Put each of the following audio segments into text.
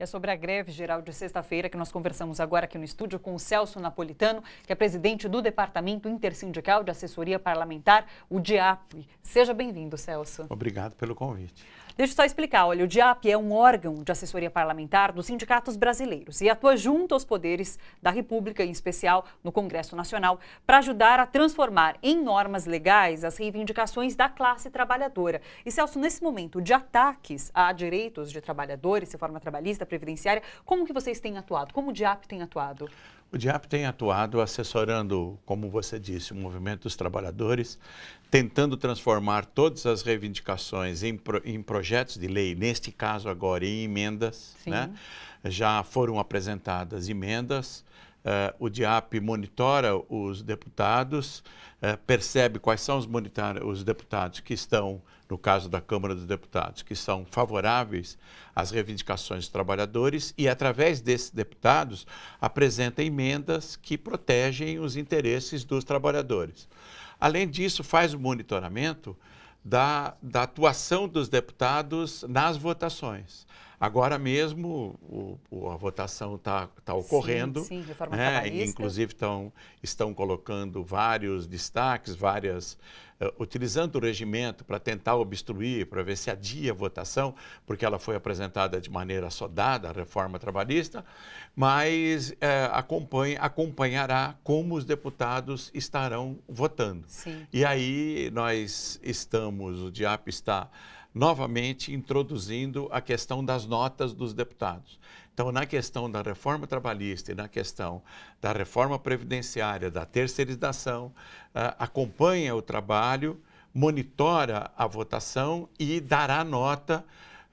É sobre a greve geral de sexta-feira que nós conversamos agora aqui no estúdio com o Celso Napolitano, que é presidente do Departamento Intersindical de Assessoria Parlamentar, o DIAP. Seja bem-vindo, Celso. Obrigado pelo convite. Deixa eu só explicar, olha, o DIAP é um órgão de assessoria parlamentar dos sindicatos brasileiros e atua junto aos poderes da República, em especial no Congresso Nacional, para ajudar a transformar em normas legais as reivindicações da classe trabalhadora. E Celso, nesse momento de ataques a direitos de trabalhadores, de forma trabalhista, previdenciária. Como que vocês têm atuado? Como o DIAP tem atuado? O DIAP tem atuado assessorando, como você disse, o movimento dos trabalhadores, tentando transformar todas as reivindicações em, em projetos de lei, neste caso agora em emendas. Né? Já foram apresentadas emendas Uh, o DIAP monitora os deputados, uh, percebe quais são os, os, deputados que estão, no caso da Câmara dos Deputados, que são favoráveis às reivindicações dos trabalhadores e, através desses deputados, apresenta emendas que protegem os interesses dos trabalhadores. Além disso, faz o monitoramento da, da atuação dos deputados nas votações. Agora mesmo o, o, a votação está tá, tá ocorrendo. Sim, sim, reforma né? Inclusive estão, estão colocando vários destaques, várias eh, utilizando o regimento para tentar obstruir, para ver se adia a votação, porque ela foi apresentada de maneira sodada, a reforma trabalhista, mas é, acompanha, acompanhará como os deputados estarão votando. Sim. E aí nós estamos, o DIAP está novamente introduzindo a questão das notas dos deputados. Então, na questão da reforma trabalhista e na questão da reforma previdenciária, da terceirização, ah, acompanha o trabalho, monitora a votação e dará nota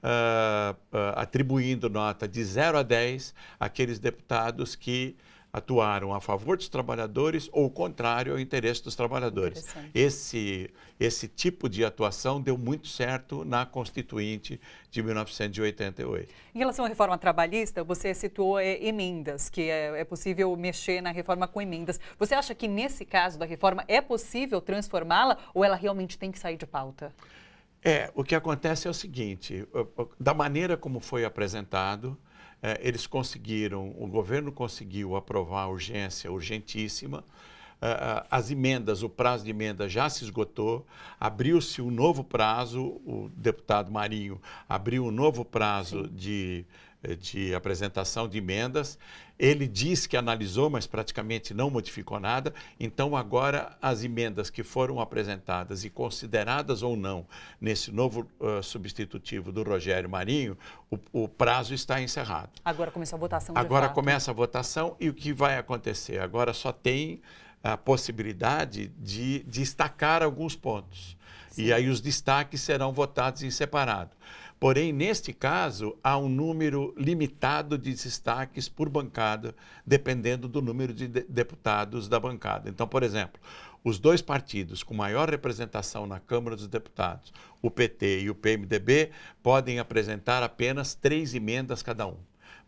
Uh, uh, atribuindo nota de 0 a 10 àqueles deputados que atuaram a favor dos trabalhadores ou contrário ao interesse dos trabalhadores. Esse, esse tipo de atuação deu muito certo na Constituinte de 1988. Em relação à reforma trabalhista, você citou é, emendas, que é, é possível mexer na reforma com emendas. Você acha que nesse caso da reforma é possível transformá-la ou ela realmente tem que sair de pauta? É, o que acontece é o seguinte: da maneira como foi apresentado, eh, eles conseguiram, o governo conseguiu aprovar a urgência urgentíssima, é, é, as emendas, o prazo de emenda já se esgotou, abriu-se um novo prazo, o deputado Marinho abriu um novo prazo de eh, de apresentação de emendas. Ele diz que analisou, mas praticamente não modificou nada. Então, agora, as emendas que foram apresentadas e consideradas ou não nesse novo uh, substitutivo do Rogério Marinho, o, o, prazo está encerrado. Agora começa a votação. Agora fato. começa a votação e o que vai acontecer? Agora só tem a possibilidade de destacar alguns pontos. Sim. E aí os destaques serão votados em separado. Porém, neste caso, há um número limitado de destaques por bancada, dependendo do número de, de deputados da bancada. Então, por exemplo, os dois partidos com maior representação na Câmara dos Deputados, o PT e o PMDB, podem apresentar apenas três emendas cada um.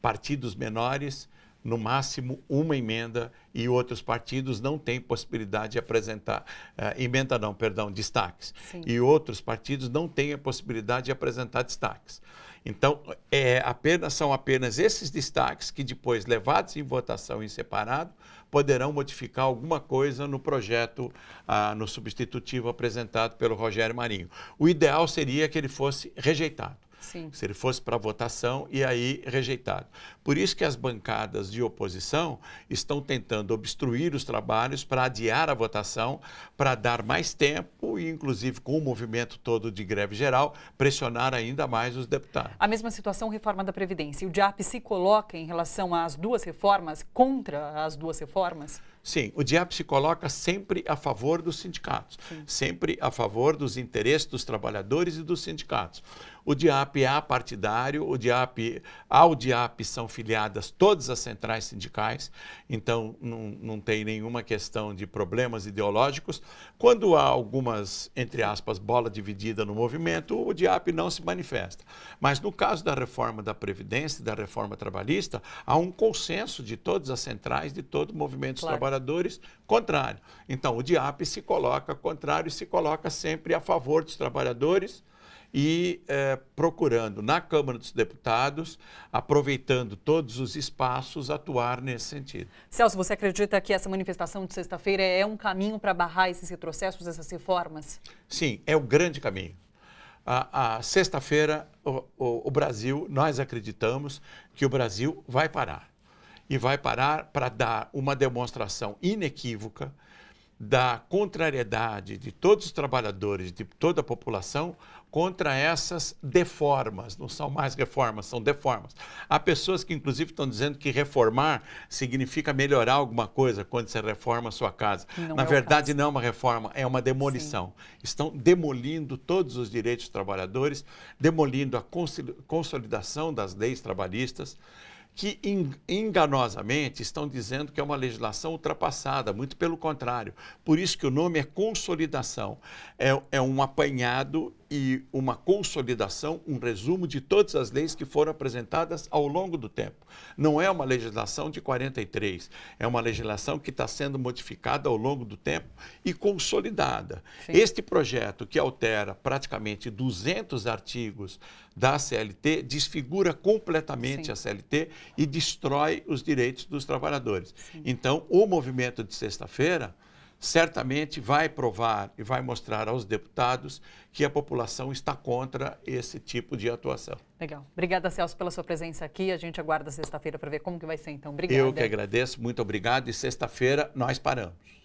Partidos menores, no máximo uma emenda e outros partidos não têm possibilidade de apresentar uh, emenda não, perdão, destaques. Sim. E outros partidos não têm a possibilidade de apresentar destaques. Então, é, apenas, são apenas esses destaques que depois, levados em votação em separado, poderão modificar alguma coisa no projeto, ah, no substitutivo apresentado pelo Rogério Marinho. O ideal seria que ele fosse rejeitado. Sim. se ele fosse para votação e aí rejeitado. Por isso que as bancadas de oposição estão tentando obstruir os trabalhos para adiar a votação, para dar mais tempo e, inclusive, com o movimento todo de greve geral, pressionar ainda mais os deputados. A mesma situação, reforma da Previdência. O DIAP se coloca em relação às duas reformas, contra as duas reformas? Sim, o DIAP se coloca sempre a favor dos sindicatos, Sim. sempre a favor dos interesses dos trabalhadores e dos sindicatos. O DIAP é apartidário, o DIAP, ao DIAP são filiadas todas as centrais sindicais, então não, não tem nenhuma questão de problemas ideológicos. Quando há algumas, entre aspas, bola dividida no movimento, o DIAP não se manifesta. Mas no caso da reforma da Previdência, da reforma trabalhista, há um consenso de todas as centrais, de todo o movimento dos claro. trabalhadores, contrário. Então, o DIAP se coloca contrário e se coloca sempre a favor dos trabalhadores e eh, procurando, na Câmara dos Deputados, aproveitando todos os espaços, atuar nesse sentido. Celso, você acredita que essa manifestação de sexta-feira é um caminho para barrar esses retrocessos, essas reformas? Sim, é o grande caminho. A, a sexta-feira, o, o, o Brasil, nós acreditamos que o Brasil vai parar. E vai parar para dar uma demonstração inequívoca da contrariedade de todos os trabalhadores, de toda a população, contra essas deformas. Não são mais reformas, são deformas. Há pessoas que, inclusive, estão dizendo que reformar significa melhorar alguma coisa quando você reforma a sua casa. Não Na é verdade, não é uma reforma, é uma demolição. Sim. Estão demolindo todos os direitos dos trabalhadores, demolindo a consolidação das leis trabalhistas que enganosamente estão dizendo que é uma legislação ultrapassada, muito pelo contrário. Por isso que o nome é consolidação, é, é um apanhado e uma consolidação, um resumo de todas as leis que foram apresentadas ao longo do tempo. Não é uma legislação de 43, é uma legislação que está sendo modificada ao longo do tempo e consolidada. Sim. Este projeto, que altera praticamente 200 artigos da CLT, desfigura completamente Sim. a CLT e destrói os direitos dos trabalhadores. Sim. Então, o movimento de sexta-feira certamente vai provar e vai mostrar aos deputados que a população está contra esse tipo de atuação. Legal. Obrigada, Celso, pela sua presença aqui. A gente aguarda sexta-feira para ver como que vai ser, então. Obrigada. Eu que agradeço. Muito obrigado. E sexta-feira nós paramos.